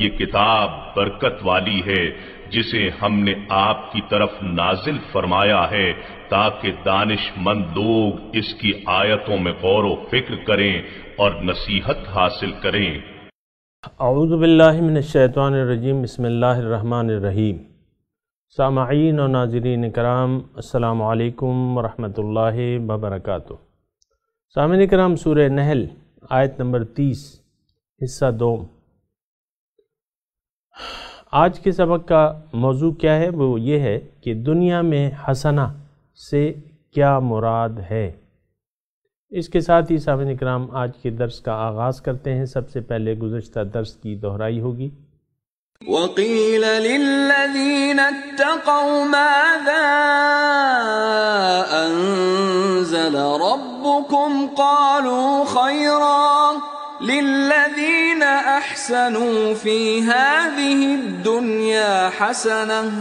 یہ کتاب برکت والی ہے جسے ہم نے آپ کی طرف نازل فرمایا ہے تاکہ دانش مند لوگ اس کی آیتوں میں غور و فکر کریں اور نصیحت حاصل کریں اعوذ باللہ من الشیطان الرجیم بسم اللہ الرحمن الرحیم سامعین و ناظرین کرام السلام علیکم ورحمۃ اللہ وبرکاتہ سامعین کرام سورہ نحل آیت نمبر تیس حصہ دوم آج کے سبق کا موضوع کیا ہے وہ یہ ہے کہ دنیا میں حسنہ سے کیا مراد ہے اس کے ساتھ ہی سامن اکرام آج کے درس کا آغاز کرتے ہیں سب سے پہلے گزشتہ درس کی دہرائی ہوگی وَقِيلَ لِلَّذِينَ مَاذَا أَحْسَنُوا فِي هَذِهِ الدُّنْيَا حَسَنَةً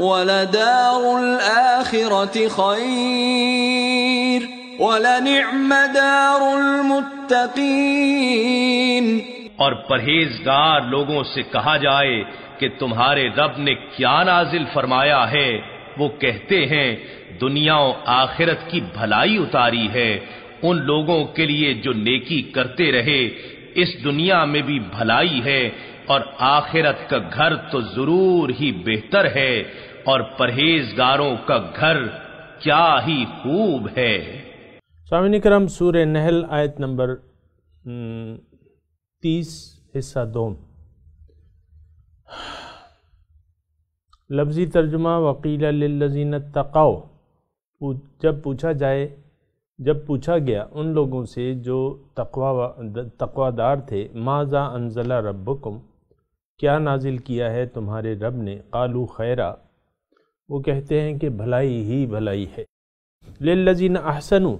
وَلَدَارُ الْآخِرَةِ خَيْرٌ وَلَنِعْمَ دَارُ الْمُتَّقِينَ اور پرہیزگار لوگوں سے کہا جائے کہ تمہارے رب نے کیا نازل فرمایا ہے وہ کہتے ہیں دنیا و آخرت کی بھلائی اتاری ہے ان لوگوں کے لیے جو نیکی کرتے رہے اس دنیا میں بھی بھلائی ہے اور آخرت کا گھر تو ضرور ہی بہتر ہے اور پرہیزگاروں کا گھر کیا ہی خوب ہے سوام کرم سور نحل آیت نمبر تیس حصہ دوم لفظی ترجمہ للذین تقاؤ جب پوچھا جائے جب پوچھا گیا ان لوگوں سے جو تقوا دار تھے ماضا انزلہ ربکم کیا نازل کیا ہے تمہارے رب نے قالو خیرہ وہ کہتے ہیں کہ بھلائی ہی بھلائی ہے للذین احسنو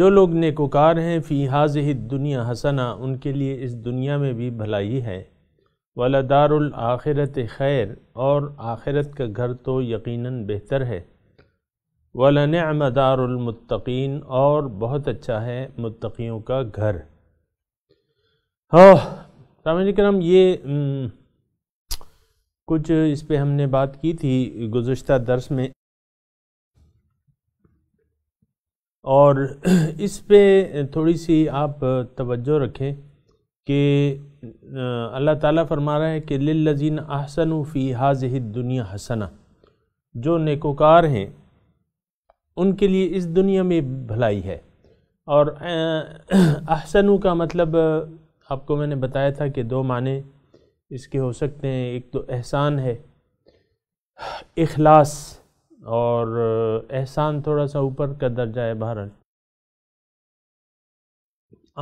جو لوگ نیکوکار ہیں فی حاضح دنیا حسنا ان کے لیے اس دنیا میں بھی بھلائی ہے ولا دار العرت خیر اور آخرت کا گھر تو یقیناً بہتر ہے وَلَنِعْمَ دَارُ الْمُتَّقِينَ اور بہت اچھا ہے متقیوں کا گھر ہاں کرم یہ کچھ اس پہ ہم نے بات کی تھی گزشتہ درس میں اور اس پہ تھوڑی سی آپ توجہ رکھیں کہ اللہ تعالیٰ فرما رہا ہے کہ لِلَّذِينَ أَحْسَنُوا احسن هَذِهِ فی حاظد دنیا جو نیکوکار ہیں ان کے لیے اس دنیا میں بھلائی ہے اور احسنو کا مطلب آپ کو میں نے بتایا تھا کہ دو معنی اس کے ہو سکتے ہیں ایک تو احسان ہے اخلاص اور احسان تھوڑا سا اوپر کا درجہ ہے بہرحال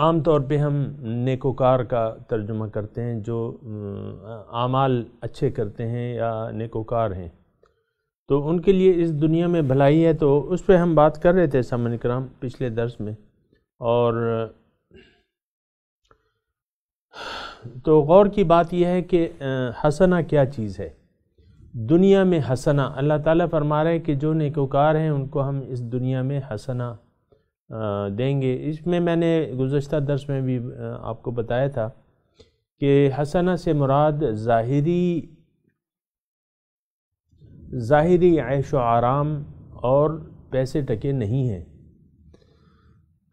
عام طور پہ ہم نیکوکار کا ترجمہ کرتے ہیں جو اعمال اچھے کرتے ہیں یا نیکوکار ہیں تو ان کے لیے اس دنیا میں بھلائی ہے تو اس پہ ہم بات کر رہے تھے سمن کرام پچھلے درس میں اور تو غور کی بات یہ ہے کہ حسنہ کیا چیز ہے دنیا میں حسنہ اللہ تعالیٰ فرما رہے کہ جو نیکوکار ہیں ان کو ہم اس دنیا میں حسنہ دیں گے اس میں میں نے گزشتہ درس میں بھی آپ کو بتایا تھا کہ حسنہ سے مراد ظاہری ظاہری عیش و آرام اور پیسے ٹکے نہیں ہیں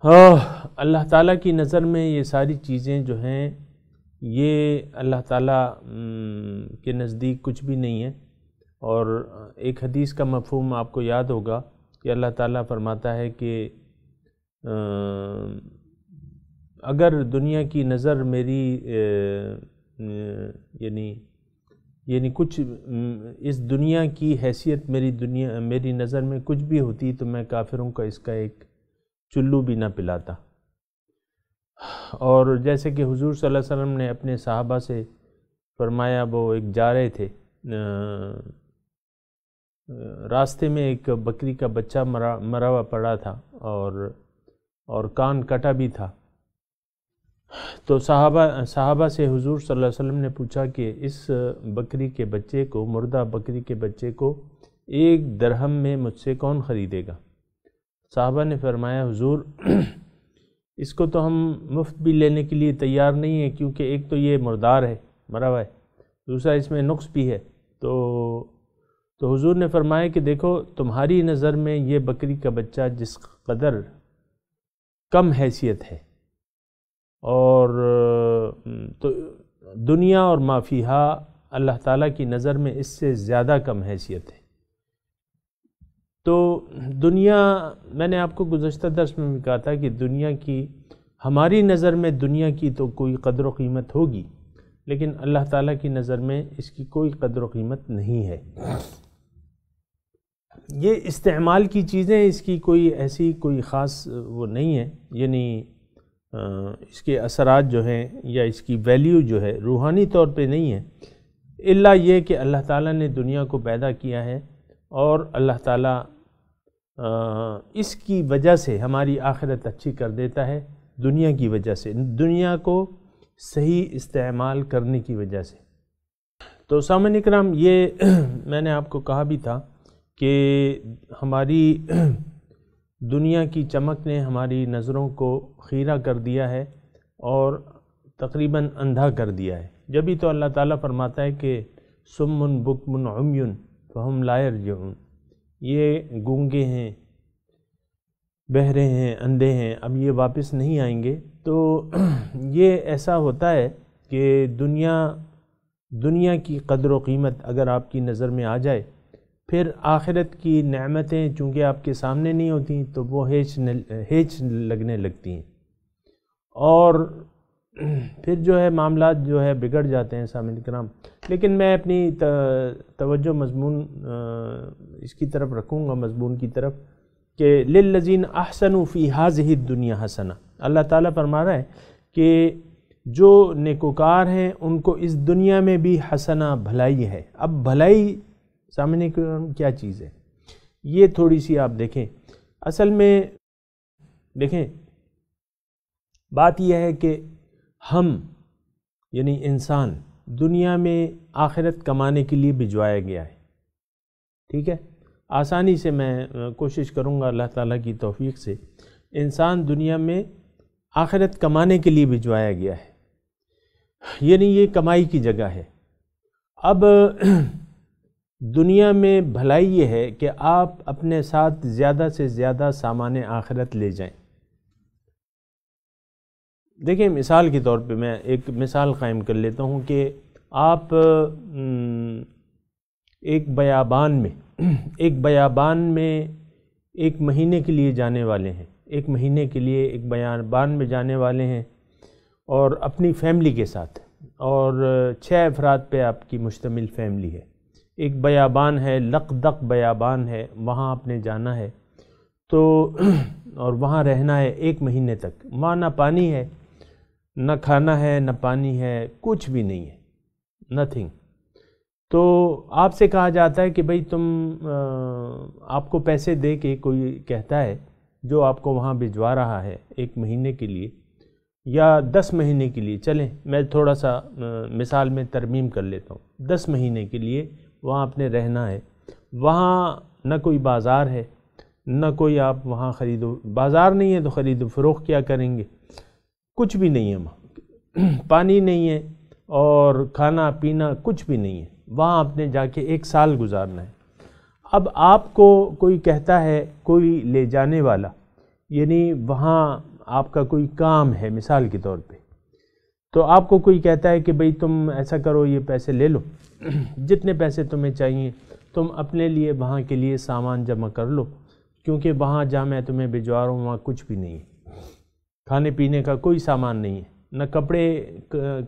اللہ تعالیٰ کی نظر میں یہ ساری چیزیں جو ہیں یہ اللہ تعالیٰ کے نزدیک کچھ بھی نہیں ہے اور ایک حدیث کا مفہوم آپ کو یاد ہوگا کہ اللہ تعالیٰ فرماتا ہے کہ اگر دنیا کی نظر میری یعنی یعنی کچھ اس دنیا کی حیثیت میری دنیا میری نظر میں کچھ بھی ہوتی تو میں کافروں کا اس کا ایک چلو بھی نہ پلاتا اور جیسے کہ حضور صلی اللہ علیہ وسلم نے اپنے صحابہ سے فرمایا وہ ایک جا رہے تھے راستے میں ایک بکری کا بچہ مرا مراوا پڑا تھا اور اور کان کٹا بھی تھا تو صحابہ صحابہ سے حضور صلی اللہ علیہ وسلم نے پوچھا کہ اس بکری کے بچے کو مردہ بکری کے بچے کو ایک درہم میں مجھ سے کون خریدے گا صحابہ نے فرمایا حضور اس کو تو ہم مفت بھی لینے کے لیے تیار نہیں ہیں کیونکہ ایک تو یہ مردار ہے مرا ہوا ہے دوسرا اس میں نقص بھی ہے تو تو حضور نے فرمایا کہ دیکھو تمہاری نظر میں یہ بکری کا بچہ جس قدر کم حیثیت ہے اور تو دنیا اور مافیہ اللہ تعالیٰ کی نظر میں اس سے زیادہ کم حیثیت ہے تو دنیا میں نے آپ کو گزشتہ درس میں بھی کہا تھا کہ دنیا کی ہماری نظر میں دنیا کی تو کوئی قدر و قیمت ہوگی لیکن اللہ تعالیٰ کی نظر میں اس کی کوئی قدر و قیمت نہیں ہے یہ استعمال کی چیزیں اس کی کوئی ایسی کوئی خاص وہ نہیں ہے یعنی اس کے اثرات جو ہیں یا اس کی ویلیو جو ہے روحانی طور پہ نہیں ہے اللہ یہ کہ اللہ تعالیٰ نے دنیا کو پیدا کیا ہے اور اللہ تعالیٰ اس کی وجہ سے ہماری آخرت اچھی کر دیتا ہے دنیا کی وجہ سے دنیا کو صحیح استعمال کرنے کی وجہ سے تو سامن اکرام یہ میں نے آپ کو کہا بھی تھا کہ ہماری دنیا کی چمک نے ہماری نظروں کو خیرہ کر دیا ہے اور تقریباً اندھا کر دیا ہے جبھی تو اللہ تعالیٰ فرماتا ہے کہ سمن بکمن عمیون فہم لائر جعون یہ گونگے ہیں بہرے ہیں اندھے ہیں اب یہ واپس نہیں آئیں گے تو یہ ایسا ہوتا ہے کہ دنیا دنیا کی قدر و قیمت اگر آپ کی نظر میں آ جائے پھر آخرت کی نعمتیں چونکہ آپ کے سامنے نہیں ہوتی تو وہ ہیچ ہیچ لگنے لگتی ہیں اور پھر جو ہے معاملات جو ہے بگڑ جاتے ہیں سامع کرام لیکن میں اپنی توجہ مضمون اس کی طرف رکھوں گا مضمون کی طرف کہ للذین احسن فی حاضح دنیا حسنا اللہ تعالیٰ فرما رہا ہے کہ جو نیکوکار ہیں ان کو اس دنیا میں بھی حسنا بھلائی ہے اب بھلائی سامنے کرام کیا چیز ہے یہ تھوڑی سی آپ دیکھیں اصل میں دیکھیں بات یہ ہے کہ ہم یعنی انسان دنیا میں آخرت کمانے کے لیے بھجوایا گیا ہے ٹھیک ہے آسانی سے میں کوشش کروں گا اللہ تعالیٰ کی توفیق سے انسان دنیا میں آخرت کمانے کے لیے بھجوایا گیا ہے یعنی یہ کمائی کی جگہ ہے اب دنیا میں بھلائی یہ ہے کہ آپ اپنے ساتھ زیادہ سے زیادہ سامان آخرت لے جائیں دیکھیں مثال کے طور پہ میں ایک مثال قائم کر لیتا ہوں کہ آپ ایک بیابان میں ایک بیابان میں ایک مہینے کے لیے جانے والے ہیں ایک مہینے کے لیے ایک بیابان میں جانے والے ہیں اور اپنی فیملی کے ساتھ اور چھ افراد پہ آپ کی مشتمل فیملی ہے ایک بیابان ہے لق دق بیابان ہے وہاں آپ نے جانا ہے تو اور وہاں رہنا ہے ایک مہینے تک وہاں نہ پانی ہے نہ کھانا ہے نہ پانی ہے کچھ بھی نہیں ہے نتھنگ تو آپ سے کہا جاتا ہے کہ بھئی تم آپ کو پیسے دے کے کوئی کہتا ہے جو آپ کو وہاں بھجوا رہا ہے ایک مہینے کے لیے یا دس مہینے کے لیے چلیں میں تھوڑا سا مثال میں ترمیم کر لیتا ہوں دس مہینے کے لیے وہاں آپ نے رہنا ہے وہاں نہ کوئی بازار ہے نہ کوئی آپ وہاں خرید و بازار نہیں ہے تو خرید و فروخت کیا کریں گے کچھ بھی نہیں ہے وہاں پانی نہیں ہے اور کھانا پینا کچھ بھی نہیں ہے وہاں آپ نے جا کے ایک سال گزارنا ہے اب آپ کو کوئی کہتا ہے کوئی لے جانے والا یعنی وہاں آپ کا کوئی کام ہے مثال کے طور پہ تو آپ کو کوئی کہتا ہے کہ بھئی تم ایسا کرو یہ پیسے لے لو جتنے پیسے تمہیں چاہیے تم اپنے لیے وہاں کے لیے سامان جمع کر لو کیونکہ وہاں جا میں تمہیں بھجوا رہا ہوں وہاں کچھ بھی نہیں ہے کھانے پینے کا کوئی سامان نہیں ہے نہ کپڑے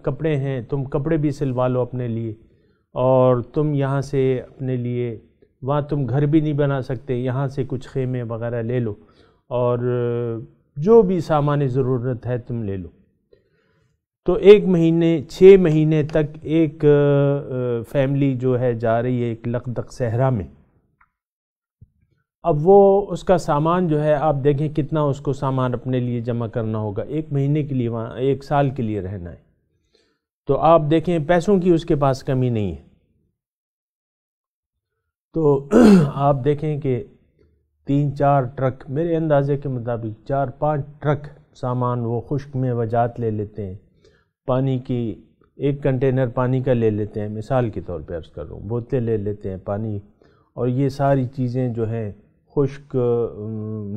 کپڑے ہیں تم کپڑے بھی سلوا لو اپنے لیے اور تم یہاں سے اپنے لیے وہاں تم گھر بھی نہیں بنا سکتے یہاں سے کچھ خیمے وغیرہ لے لو اور جو بھی سامان ضرورت ہے تم لے لو تو ایک مہینے چھ مہینے تک ایک فیملی جو ہے جا رہی ہے ایک لقدق صحرا میں اب وہ اس کا سامان جو ہے آپ دیکھیں کتنا اس کو سامان اپنے لیے جمع کرنا ہوگا ایک مہینے کے لیے وہاں ایک سال کے لیے رہنا ہے تو آپ دیکھیں پیسوں کی اس کے پاس کمی نہیں ہے تو آپ دیکھیں کہ تین چار ٹرک میرے اندازے کے مطابق چار پانچ ٹرک سامان وہ خشک میں وجات لے لیتے ہیں پانی کی ایک کنٹینر پانی کا لے لیتے ہیں مثال کے طور پہ عرض کر رہا ہوں بوتلیں لے لیتے ہیں پانی اور یہ ساری چیزیں جو ہیں خشک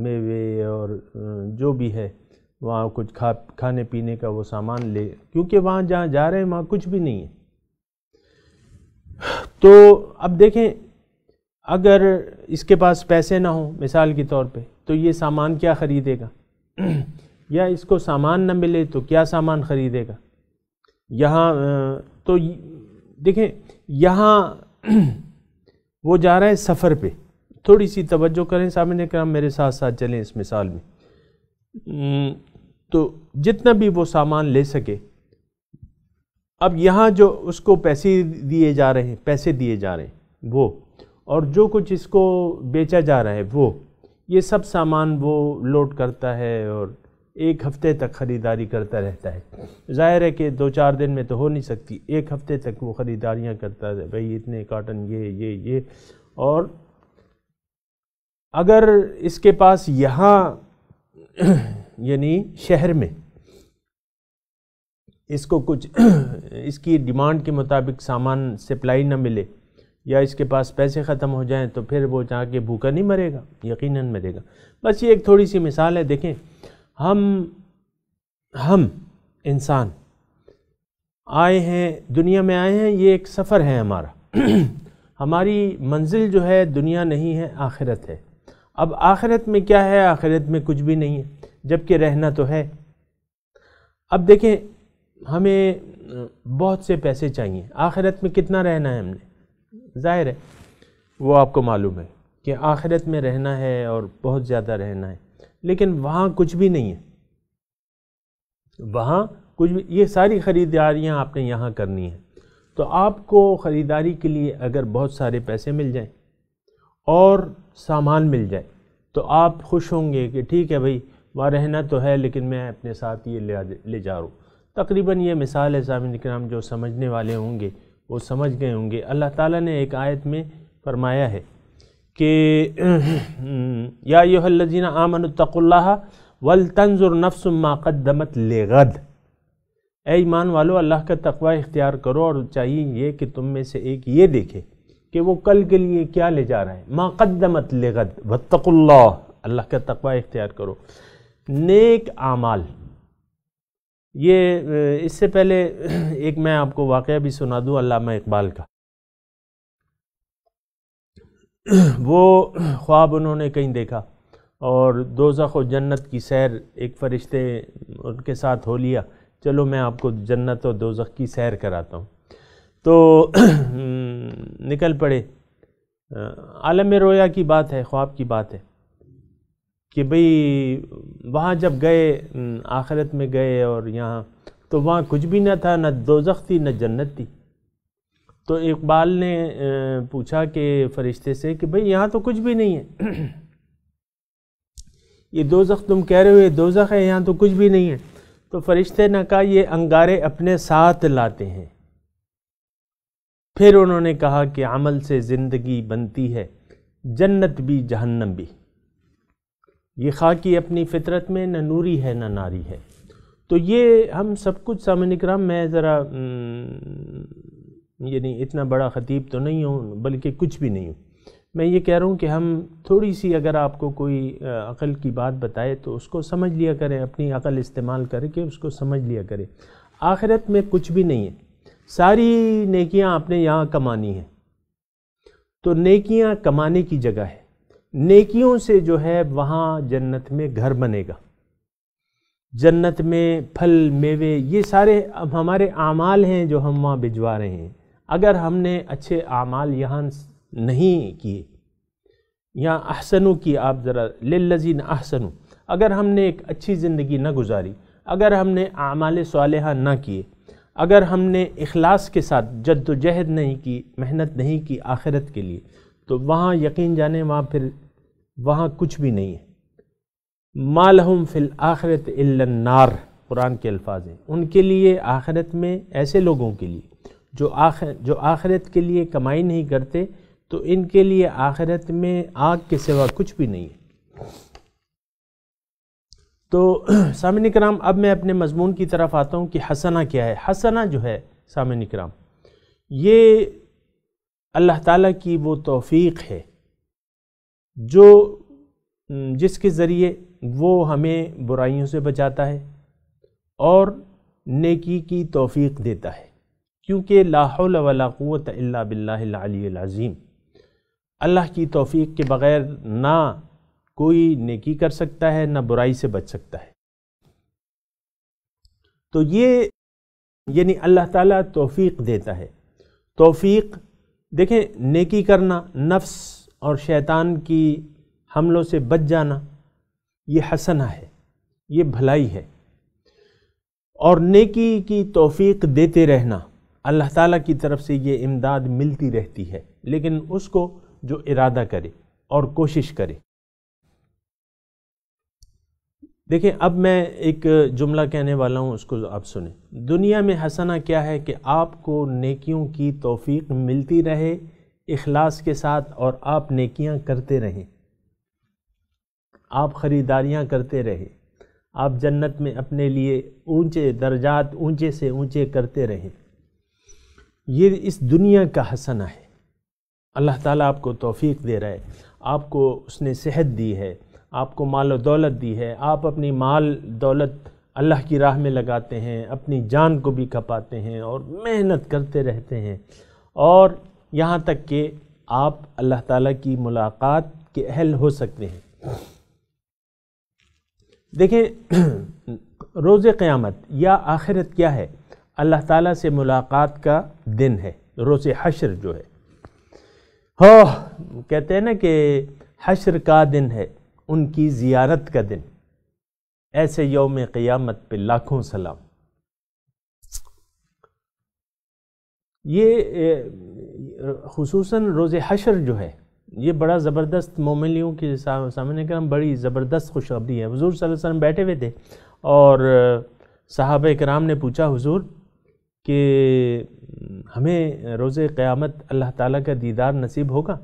میوے اور جو بھی ہے وہاں کچھ کھانے پینے کا وہ سامان لے کیونکہ وہاں جہاں جا رہے ہیں وہاں کچھ بھی نہیں ہے تو اب دیکھیں اگر اس کے پاس پیسے نہ ہوں مثال کے طور پہ تو یہ سامان کیا خریدے گا یا اس کو سامان نہ ملے تو کیا سامان خریدے گا یہاں تو دیکھیں یہاں وہ جا رہا ہے سفر پہ تھوڑی سی توجہ کریں سامنے کرام میرے ساتھ ساتھ چلیں اس مثال میں تو جتنا بھی وہ سامان لے سکے اب یہاں جو اس کو پیسے دیے جا رہے ہیں پیسے دیے جا رہے ہیں وہ اور جو کچھ اس کو بیچا جا رہا ہے وہ یہ سب سامان وہ لوڈ کرتا ہے اور ایک ہفتے تک خریداری کرتا رہتا ہے ظاہر ہے کہ دو چار دن میں تو ہو نہیں سکتی ایک ہفتے تک وہ خریداریاں کرتا ہے بھئی اتنے کاٹن یہ یہ یہ اور اگر اس کے پاس یہاں یعنی شہر میں اس کو کچھ اس کی ڈیمانڈ کے مطابق سامان سپلائی نہ ملے یا اس کے پاس پیسے ختم ہو جائیں تو پھر وہ جا کے بھوکا نہیں مرے گا یقیناً مرے گا بس یہ ایک تھوڑی سی مثال ہے دیکھیں ہم ہم انسان آئے ہیں دنیا میں آئے ہیں یہ ایک سفر ہے ہمارا ہماری منزل جو ہے دنیا نہیں ہے آخرت ہے اب آخرت میں کیا ہے آخرت میں کچھ بھی نہیں ہے جبکہ رہنا تو ہے اب دیکھیں ہمیں بہت سے پیسے چاہیے آخرت میں کتنا رہنا ہے ہم نے ظاہر ہے وہ آپ کو معلوم ہے کہ آخرت میں رہنا ہے اور بہت زیادہ رہنا ہے لیکن وہاں کچھ بھی نہیں ہے وہاں کچھ بھی یہ ساری خریداریاں آپ نے یہاں کرنی ہیں تو آپ کو خریداری کے لیے اگر بہت سارے پیسے مل جائیں اور سامان مل جائے تو آپ خوش ہوں گے کہ ٹھیک ہے بھائی وہاں رہنا تو ہے لیکن میں اپنے ساتھ یہ لے جا رہا ہوں تقریباً یہ مثال ہے صاحب اکرام جو سمجھنے والے ہوں گے وہ سمجھ گئے ہوں گے اللہ تعالیٰ نے ایک آیت میں فرمایا ہے کہ یا ایوہ الجین آمنوا تقو اللہ نفس ما قدمت لغد اے ایمان والو اللہ کا تقوی اختیار کرو اور چاہیے یہ کہ تم میں سے ایک یہ دیکھے کہ وہ کل کے لیے کیا لے جا رہا ہے ما قدمت لغد واتقو اللہ اللہ کا تقوی اختیار کرو نیک اعمال یہ اس سے پہلے ایک میں آپ کو واقعہ بھی سنا دوں علامہ اقبال کا وہ خواب انہوں نے کہیں دیکھا اور دوزخ و جنت کی سیر ایک فرشتے ان کے ساتھ ہو لیا چلو میں آپ کو جنت و دوزخ کی سیر کراتا ہوں تو نکل پڑے عالم رویا کی بات ہے خواب کی بات ہے کہ بھئی وہاں جب گئے آخرت میں گئے اور یہاں تو وہاں کچھ بھی نہ تھا نہ دوزخ تھی نہ جنت تھی تو اقبال نے پوچھا کہ فرشتے سے کہ بھئی یہاں تو کچھ بھی نہیں ہے یہ دوزخ تم کہہ رہے ہوئے دوزخ ہے یہاں تو کچھ بھی نہیں ہے تو فرشتے نے کہا یہ انگارے اپنے ساتھ لاتے ہیں پھر انہوں نے کہا کہ عمل سے زندگی بنتی ہے جنت بھی جہنم بھی یہ خاکی اپنی فطرت میں نہ نوری ہے نہ ناری ہے تو یہ ہم سب کچھ سامنے کرام میں ذرا یعنی اتنا بڑا خطیب تو نہیں ہوں بلکہ کچھ بھی نہیں ہوں میں یہ کہہ رہا ہوں کہ ہم تھوڑی سی اگر آپ کو کوئی عقل کی بات بتائے تو اس کو سمجھ لیا کریں اپنی عقل استعمال کر کے اس کو سمجھ لیا کریں آخرت میں کچھ بھی نہیں ہے ساری نیکیاں آپ نے یہاں کمانی ہیں تو نیکیاں کمانے کی جگہ ہے نیکیوں سے جو ہے وہاں جنت میں گھر بنے گا جنت میں پھل میوے یہ سارے ہمارے اعمال ہیں جو ہم وہاں بھجوا رہے ہیں اگر ہم نے اچھے اعمال یہاں نہیں کیے یا احسنو کی آپ ذرا للذین احسنو اگر ہم نے ایک اچھی زندگی نہ گزاری اگر ہم نے اعمال صالحہ نہ کیے اگر ہم نے اخلاص کے ساتھ جد و جہد نہیں کی محنت نہیں کی آخرت کے لیے تو وہاں یقین جانے وہاں پھر وہاں کچھ بھی نہیں ہے مالحم فل آخرت الَََ نار قرآن کے الفاظ ہیں ان کے لیے آخرت میں ایسے لوگوں کے لیے جو آخر جو آخرت کے لیے کمائی نہیں کرتے تو ان کے لیے آخرت میں آگ کے سوا کچھ بھی نہیں ہے تو سامعین اکرام اب میں اپنے مضمون کی طرف آتا ہوں کہ حسنہ کیا ہے حسنہ جو ہے سامعین اکرام یہ اللہ تعالیٰ کی وہ توفیق ہے جو جس کے ذریعے وہ ہمیں برائیوں سے بچاتا ہے اور نیکی کی توفیق دیتا ہے کیونکہ لا حول ولا قوت الا باللہ العلی العظیم اللہ کی توفیق کے بغیر نہ کوئی نیکی کر سکتا ہے نہ برائی سے بچ سکتا ہے تو یہ یعنی اللہ تعالیٰ توفیق دیتا ہے توفیق دیکھیں نیکی کرنا نفس اور شیطان کی حملوں سے بچ جانا یہ حسنہ ہے یہ بھلائی ہے اور نیکی کی توفیق دیتے رہنا اللہ تعالیٰ کی طرف سے یہ امداد ملتی رہتی ہے لیکن اس کو جو ارادہ کرے اور کوشش کرے دیکھیں اب میں ایک جملہ کہنے والا ہوں اس کو آپ سنیں دنیا میں حسنہ کیا ہے کہ آپ کو نیکیوں کی توفیق ملتی رہے اخلاص کے ساتھ اور آپ نیکیاں کرتے رہیں آپ خریداریاں کرتے رہیں آپ جنت میں اپنے لیے اونچے درجات اونچے سے اونچے کرتے رہیں یہ اس دنیا کا حسنہ ہے اللہ تعالیٰ آپ کو توفیق دے رہا ہے آپ کو اس نے صحت دی ہے آپ کو مال و دولت دی ہے آپ اپنی مال دولت اللہ کی راہ میں لگاتے ہیں اپنی جان کو بھی کھپاتے ہیں اور محنت کرتے رہتے ہیں اور یہاں تک کہ آپ اللہ تعالیٰ کی ملاقات کے اہل ہو سکتے ہیں دیکھیں روز قیامت یا آخرت کیا ہے اللہ تعالیٰ سے ملاقات کا دن ہے روز حشر جو ہے ہو کہتے ہیں نا کہ حشر کا دن ہے ان کی زیارت کا دن ایسے یوم قیامت پہ لاکھوں سلام یہ خصوصاً روز حشر جو ہے یہ بڑا زبردست مومنیوں کے سامنے کرم بڑی زبردست خوشخبری ہے حضور صلی اللہ علیہ وسلم بیٹھے ہوئے تھے اور صحابہ کرام نے پوچھا حضور کہ ہمیں روز قیامت اللہ تعالیٰ کا دیدار نصیب ہوگا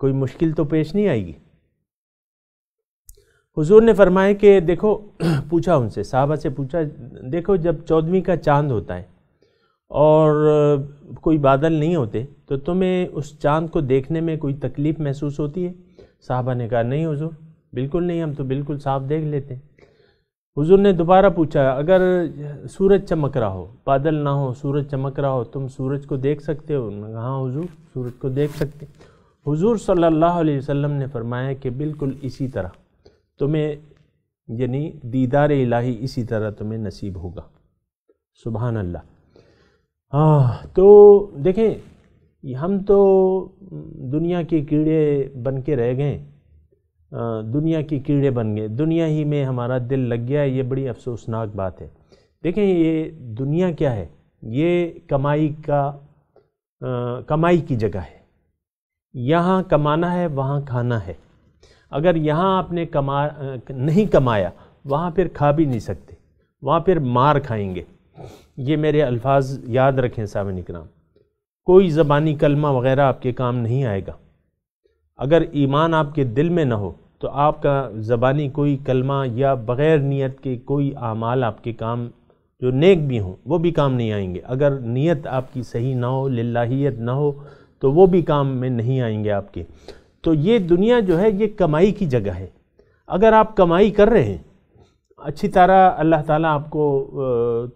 کوئی مشکل تو پیش نہیں آئے گی حضور نے فرمایا کہ دیکھو پوچھا ان سے صحابہ سے پوچھا دیکھو جب چودھویں کا چاند ہوتا ہے اور کوئی بادل نہیں ہوتے تو تمہیں اس چاند کو دیکھنے میں کوئی تکلیف محسوس ہوتی ہے صحابہ نے کہا نہیں حضور بالکل نہیں ہم تو بالکل صاف دیکھ لیتے ہیں حضور نے دوبارہ پوچھا اگر سورج چمک رہا ہو بادل نہ ہو سورج چمک رہا ہو تم سورج کو دیکھ سکتے ہو ہاں حضور سورج کو دیکھ سکتے حضور صلی اللہ علیہ وسلم نے فرمایا کہ بالکل اسی طرح تمہیں یعنی دیدار الہی اسی طرح تمہیں نصیب ہوگا سبحان اللہ ہاں تو دیکھیں ہم تو دنیا کے کیڑے بن کے رہ گئے دنیا کی کیڑے بن گئے دنیا ہی میں ہمارا دل لگ گیا ہے یہ بڑی افسوسناک بات ہے دیکھیں یہ دنیا کیا ہے یہ کمائی کا کمائی کی جگہ ہے یہاں کمانا ہے وہاں کھانا ہے اگر یہاں آپ نے کما نہیں کمایا وہاں پھر کھا بھی نہیں سکتے وہاں پھر مار کھائیں گے یہ میرے الفاظ یاد رکھیں سامع اکرام کوئی زبانی کلمہ وغیرہ آپ کے کام نہیں آئے گا اگر ایمان آپ کے دل میں نہ ہو تو آپ کا زبانی کوئی کلمہ یا بغیر نیت کے کوئی اعمال آپ کے کام جو نیک بھی ہوں وہ بھی کام نہیں آئیں گے اگر نیت آپ کی صحیح نہ ہو للہیت نہ ہو تو وہ بھی کام میں نہیں آئیں گے آپ کے تو یہ دنیا جو ہے یہ کمائی کی جگہ ہے اگر آپ کمائی کر رہے ہیں اچھی طرح اللہ تعالیٰ آپ کو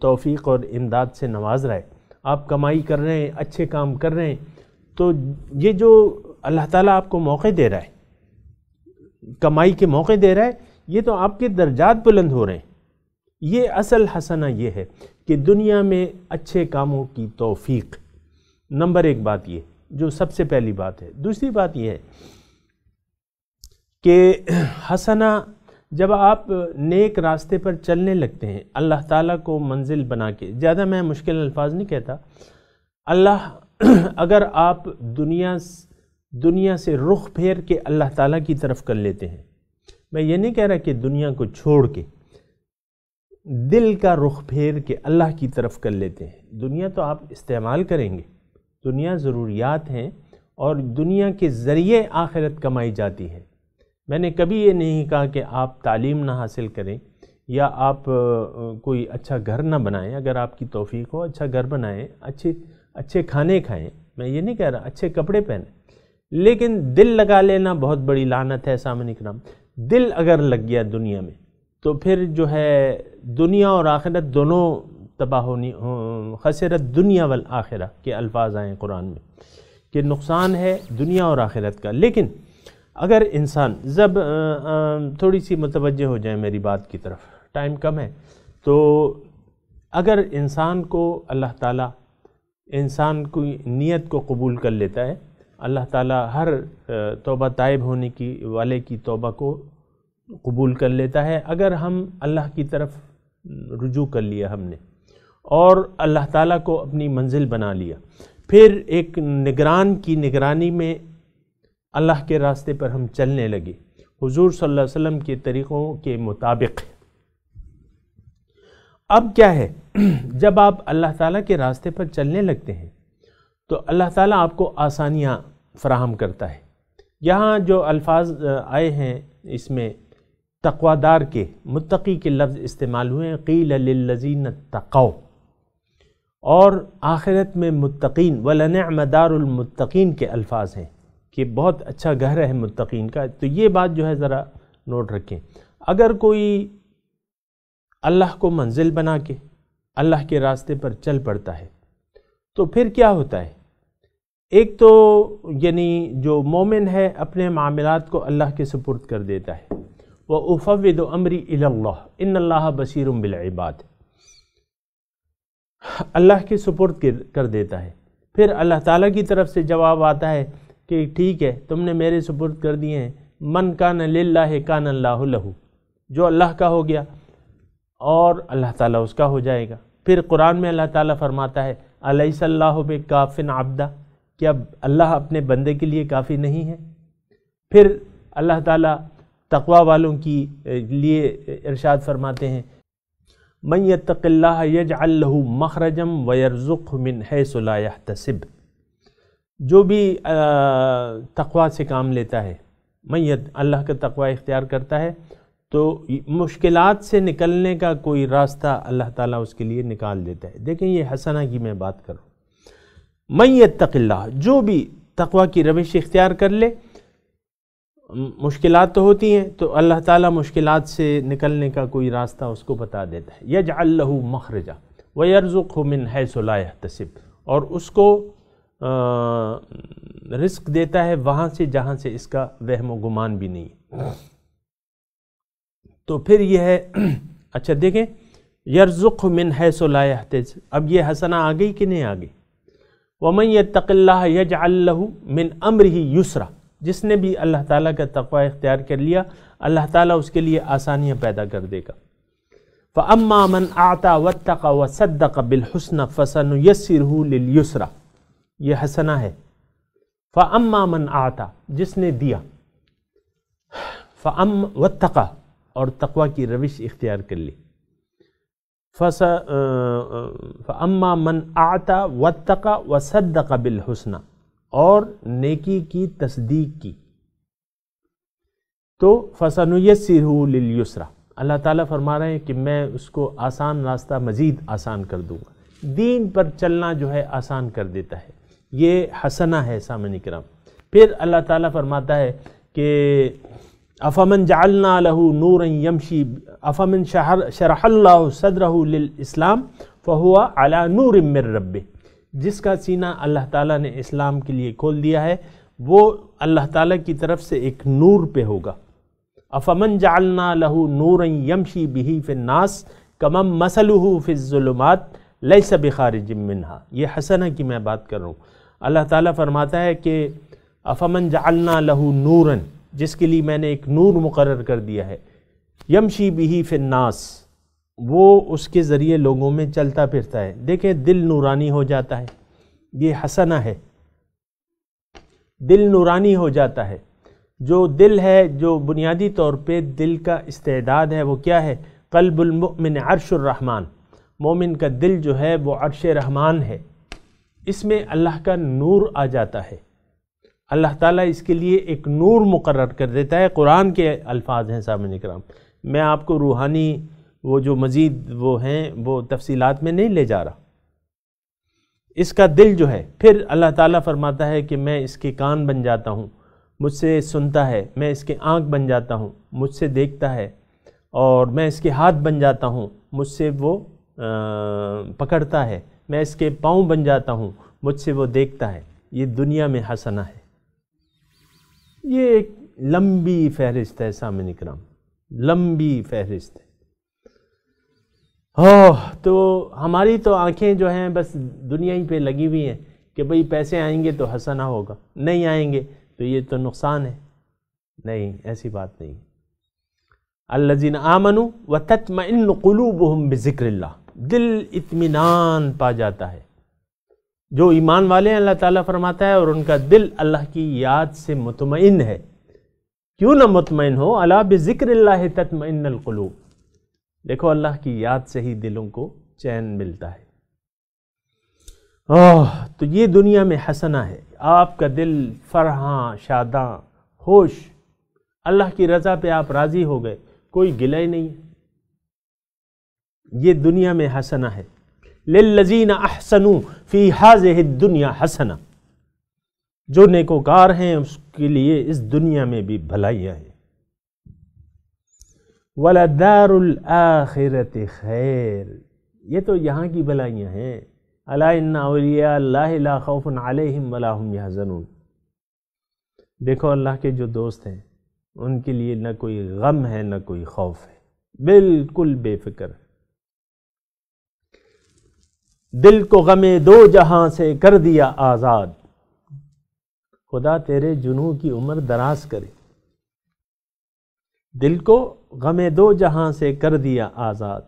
توفیق اور امداد سے نواز رہا ہے آپ کمائی کر رہے ہیں اچھے کام کر رہے ہیں تو یہ جو اللہ تعالیٰ آپ کو موقع دے رہا ہے کمائی کے موقع دے رہا ہے یہ تو آپ کے درجات بلند ہو رہے ہیں یہ اصل حسنہ یہ ہے کہ دنیا میں اچھے کاموں کی توفیق نمبر ایک بات یہ جو سب سے پہلی بات ہے دوسری بات یہ ہے کہ حسنہ جب آپ نیک راستے پر چلنے لگتے ہیں اللہ تعالیٰ کو منزل بنا کے زیادہ میں مشکل الفاظ نہیں کہتا اللہ اگر آپ دنیا دنیا سے رخ پھیر کے اللہ تعالیٰ کی طرف کر لیتے ہیں میں یہ نہیں کہہ رہا کہ دنیا کو چھوڑ کے دل کا رخ پھیر کے اللہ کی طرف کر لیتے ہیں دنیا تو آپ استعمال کریں گے دنیا ضروریات ہیں اور دنیا کے ذریعے آخرت کمائی جاتی ہے میں نے کبھی یہ نہیں کہا کہ آپ تعلیم نہ حاصل کریں یا آپ کوئی اچھا گھر نہ بنائیں اگر آپ کی توفیق ہو اچھا گھر بنائیں اچھے اچھے کھانے کھائیں میں یہ نہیں کہہ رہا اچھے کپڑے پہنیں لیکن دل لگا لینا بہت بڑی لانت ہے سامنے اکرام دل اگر لگ گیا دنیا میں تو پھر جو ہے دنیا اور آخرت دونوں تباہ ہونی خسرت دنیا والآخرہ کے الفاظ آئیں قرآن میں کہ نقصان ہے دنیا اور آخرت کا لیکن اگر انسان جب تھوڑی سی متوجہ ہو جائیں میری بات کی طرف ٹائم کم ہے تو اگر انسان کو اللہ تعالیٰ انسان کی نیت کو قبول کر لیتا ہے اللہ تعالیٰ ہر توبہ طائب ہونے کی والے کی توبہ کو قبول کر لیتا ہے اگر ہم اللہ کی طرف رجوع کر لیا ہم نے اور اللہ تعالیٰ کو اپنی منزل بنا لیا پھر ایک نگران کی نگرانی میں اللہ کے راستے پر ہم چلنے لگے حضور صلی اللہ علیہ وسلم کے طریقوں کے مطابق اب کیا ہے جب آپ اللہ تعالیٰ کے راستے پر چلنے لگتے ہیں تو اللہ تعالیٰ آپ کو آسانیاں فراہم کرتا ہے یہاں جو الفاظ آئے ہیں اس میں دار کے متقی کے لفظ استعمال ہوئے ہیں قیل للذین تقو اور آخرت میں متقین ولنعم دار المتقین کے الفاظ ہیں کہ بہت اچھا گہرا ہے متقین کا تو یہ بات جو ہے ذرا نوٹ رکھیں اگر کوئی اللہ کو منزل بنا کے اللہ کے راستے پر چل پڑتا ہے تو پھر کیا ہوتا ہے ایک تو یعنی جو مومن ہے اپنے معاملات کو اللہ کے سپرد کر دیتا ہے وہ افوام و امری اللہ ان اللہ بصیر بالعباد اللہ کے سپرد کر دیتا ہے پھر اللہ تعالیٰ کی طرف سے جواب آتا ہے کہ ٹھیک ہے تم نے میرے سپرد کر دیے ہیں من کان للہ کان اللہ لہو جو اللہ کا ہو گیا اور اللہ تعالیٰ اس کا ہو جائے گا پھر قرآن میں اللہ تعالیٰ فرماتا ہے علیہ صلی اللہ بے کافن عبدہ کیا اللہ اپنے بندے کے لیے کافی نہیں ہے پھر اللہ تعالیٰ تقوی والوں کی لیے ارشاد فرماتے ہیں من یتق اللہ محرجم ويرزقه من حیث لا يحتسب جو بھی تقوی سے کام لیتا ہے میت اللہ کا تقوا اختیار کرتا ہے تو مشکلات سے نکلنے کا کوئی راستہ اللہ تعالیٰ اس کے لیے نکال دیتا ہے دیکھیں یہ حسنہ کی میں بات کروں اللہ جو بھی تقوی کی روش اختیار کر لے مشکلات تو ہوتی ہیں تو اللہ تعالیٰ مشکلات سے نکلنے کا کوئی راستہ اس کو بتا دیتا ہے یج اللہ مخرجہ وہ یرز من لا تصب اور اس کو رزق دیتا ہے وہاں سے جہاں سے اس کا وہم و گمان بھی نہیں تو پھر یہ ہے اچھا دیکھیں یرزق من حیث لا تصب اب یہ حسنہ آ گئی کہ نہیں آ گئی ومن مین اللہ ج له من امره یسرا جس نے بھی اللہ تعالیٰ کا تقوی اختیار کر لیا اللہ تعالیٰ اس کے لیے آسانیاں پیدا کر دے گا فَأَمَّا مَنْ أَعْتَى آتا وَصَدَّقَ بِالْحُسْنَ صدقہ بل لِلْيُسْرَ یہ حسنہ ہے فَأَمَّا مَنْ أَعْتَى آتا جس نے دیا فَأَمَّا وَاتَّقَ اور تقوی کی روش اختیار کر لی فس اماں من آتا وطقا وصد بالحسن اور نیکی کی تصدیق کی تو فسن سر للیسرا اللہ تعالیٰ فرما رہے ہیں کہ میں اس کو آسان راستہ مزید آسان کر دوں گا دین پر چلنا جو ہے آسان کر دیتا ہے یہ حسنہ ہے سامنی کرم پھر اللہ تعالیٰ فرماتا ہے کہ افامن جعلنا له نورا یمشی افامن شرح اللہ صدره للاسلام فهو على نور من ربه جس کا سینہ اللہ تعالیٰ نے اسلام کے لیے کھول دیا ہے وہ اللہ تعالیٰ کی طرف سے ایک نور پہ ہوگا افامن جعلنا له نورا يمشي به في الناس کمم مسلح الظلمات ليس بخارج منها یہ حسنہ کی میں بات کر رہا ہوں اللہ تعالیٰ فرماتا ہے کہ افامن جعلنا له نورا جس کے لیے میں نے ایک نور مقرر کر دیا ہے یمشی بہی فناس وہ اس کے ذریعے لوگوں میں چلتا پھرتا ہے دیکھیں دل نورانی ہو جاتا ہے یہ حسنہ ہے دل نورانی ہو جاتا ہے جو دل ہے جو بنیادی طور پہ دل کا استعداد ہے وہ کیا ہے قلب المؤمن عرش الرحمن مومن کا دل جو ہے وہ عرش رحمان ہے اس میں اللہ کا نور آ جاتا ہے اللہ تعالیٰ اس کے لیے ایک نور مقرر کر دیتا ہے قرآن کے الفاظ ہیں سامن کرام میں آپ کو روحانی وہ جو مزید وہ ہیں وہ تفصیلات میں نہیں لے جا رہا اس کا دل جو ہے پھر اللہ تعالیٰ فرماتا ہے کہ میں اس کے کان بن جاتا ہوں مجھ سے سنتا ہے میں اس کے آنکھ بن جاتا ہوں مجھ سے دیکھتا ہے اور میں اس کے ہاتھ بن جاتا ہوں مجھ سے وہ پکڑتا ہے میں اس کے پاؤں بن جاتا ہوں مجھ سے وہ دیکھتا ہے یہ دنیا میں حسنہ ہے یہ ایک لمبی فہرست ہے سامنے اکرام لمبی فہرست ہے تو ہماری تو آنکھیں جو ہیں بس دنیا ہی پہ لگی ہوئی ہیں کہ بھئی پیسے آئیں گے تو حسنہ ہوگا نہیں آئیں گے تو یہ تو نقصان ہے نہیں ایسی بات نہیں اللہ آمنوا وتطمئن قلوبهم بذکر اللہ دل اطمینان پا جاتا ہے جو ایمان والے ہیں اللہ تعالیٰ فرماتا ہے اور ان کا دل اللہ کی یاد سے مطمئن ہے کیوں نہ مطمئن ہو اللہ بذکر اللہ تطمئن القلوب دیکھو اللہ کی یاد سے ہی دلوں کو چین ملتا ہے اوہ تو یہ دنیا میں حسنہ ہے آپ کا دل فرحاں شاداں ہوش اللہ کی رضا پہ آپ راضی ہو گئے کوئی گلہ ہی نہیں یہ دنیا میں حسنہ ہے للذین احسن فی حاضح الدنیا حسنا جو نیکوکار ہیں اس کے لیے اس دنیا میں بھی بھلائیاں ہیں خیر یہ تو یہاں کی بھلائیاں ہیں لَا اللہ خوف وَلَا هُمْ يَحْزَنُونَ دیکھو اللہ کے جو دوست ہیں ان کے لیے نہ کوئی غم ہے نہ کوئی خوف ہے بالکل بے فکر دل کو غم دو جہاں سے کر دیا آزاد خدا تیرے جنوں کی عمر دراز کرے دل کو غم دو جہاں سے کر دیا آزاد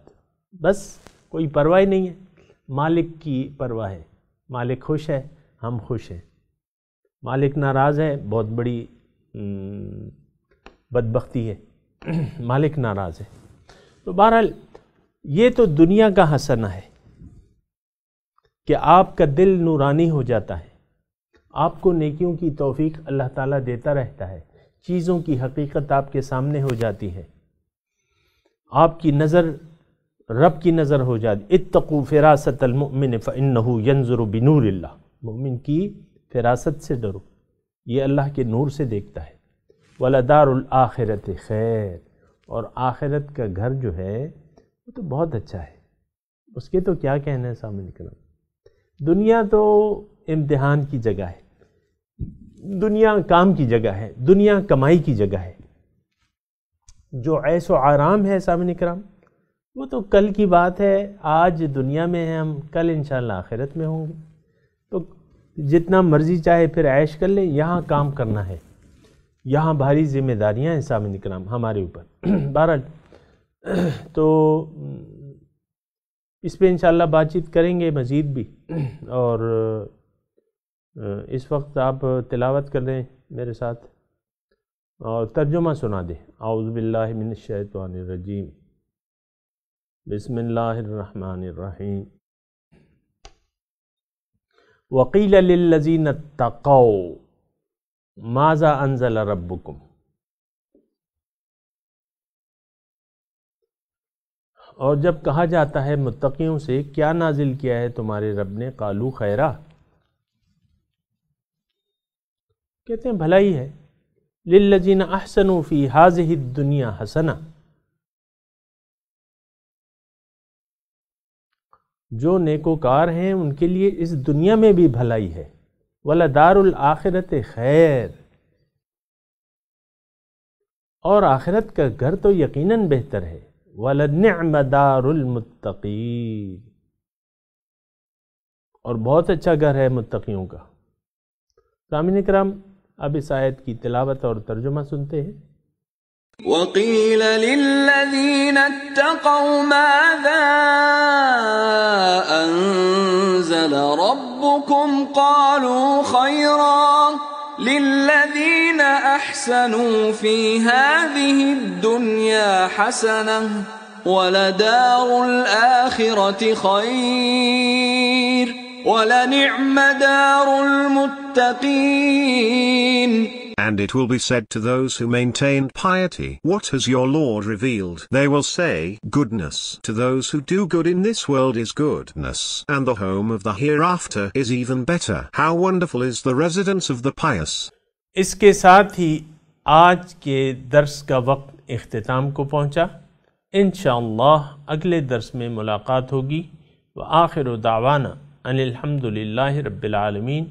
بس کوئی پرواہ نہیں ہے مالک کی پرواہ ہے مالک خوش ہے ہم خوش ہیں مالک ناراض ہے بہت بڑی بدبختی ہے مالک ناراض ہے تو بہرحال یہ تو دنیا کا حسنہ ہے کہ آپ کا دل نورانی ہو جاتا ہے آپ کو نیکیوں کی توفیق اللہ تعالیٰ دیتا رہتا ہے چیزوں کی حقیقت آپ کے سامنے ہو جاتی ہے آپ کی نظر رب کی نظر ہو جاتی اتقو فراست المؤمن ينظر بنور اللہ مؤمن کی فراست سے ڈرو یہ اللہ کے نور سے دیکھتا ہے ولادارالآخرت خیر اور آخرت کا گھر جو ہے وہ تو بہت اچھا ہے اس کے تو کیا کہنا ہے سامنے کرم دنیا تو امتحان کی جگہ ہے دنیا کام کی جگہ ہے دنیا کمائی کی جگہ ہے جو ایس و آرام ہے سامنے کرام وہ تو کل کی بات ہے آج دنیا میں ہیں ہم کل انشاءاللہ آخرت میں ہوں گے تو جتنا مرضی چاہے پھر عیش کر لیں یہاں کام کرنا ہے یہاں بھاری ذمہ داریاں ہیں سامنے کرام ہمارے اوپر بہرحال تو اس پہ انشاءاللہ بات چیت کریں گے مزید بھی اور اس وقت آپ تلاوت کر لیں میرے ساتھ اور ترجمہ سنا دیں اعوذ باللہ من الشیطان الرجیم بسم اللہ الرحمن الرحیم وَقِيلَ لِلَّذِينَ اتَّقَوْا مَاذَا أَنزَلَ رَبُّكُمْ اور جب کہا جاتا ہے متقیوں سے کیا نازل کیا ہے تمہارے رب نے قالو خیرہ کہتے ہیں بھلائی ہے للذین احسنوا فی حاضح الدنیا ہسنا جو نیکوکار ہیں ان کے لیے اس دنیا میں بھی بھلائی ہے وَلَا دَارُ الآخرت خیر اور آخرت کا گھر تو یقیناً بہتر ہے وَلَنِعْمَ دَارُ الْمُتَّقِينَ اور بہت اچھا گھر ہے متقیوں کا سامین اکرام اب اس آیت کی تلاوت اور ترجمہ سنتے ہیں وَقِيلَ لِلَّذِينَ اتَّقَوْا مَاذَا أَنزَلَ رَبُّكُمْ قَالُوا خَيْرًا للذين احسنوا في هذه الدنيا حسنه ولدار الاخره خير ولنعم دار المتقين And it will be said to those who maintain piety, What has your Lord revealed? They will say, Goodness to those who do good in this world is goodness, and the home of the hereafter is even better. How wonderful is the residence of the pious! इसके साथ ही आज के दर्स का वक्त अख्ताम को पहुंचा इन अगले दर्स में मुलाकात होगी व आखिर दावाना अनिलहमदिल्ला रबालमीन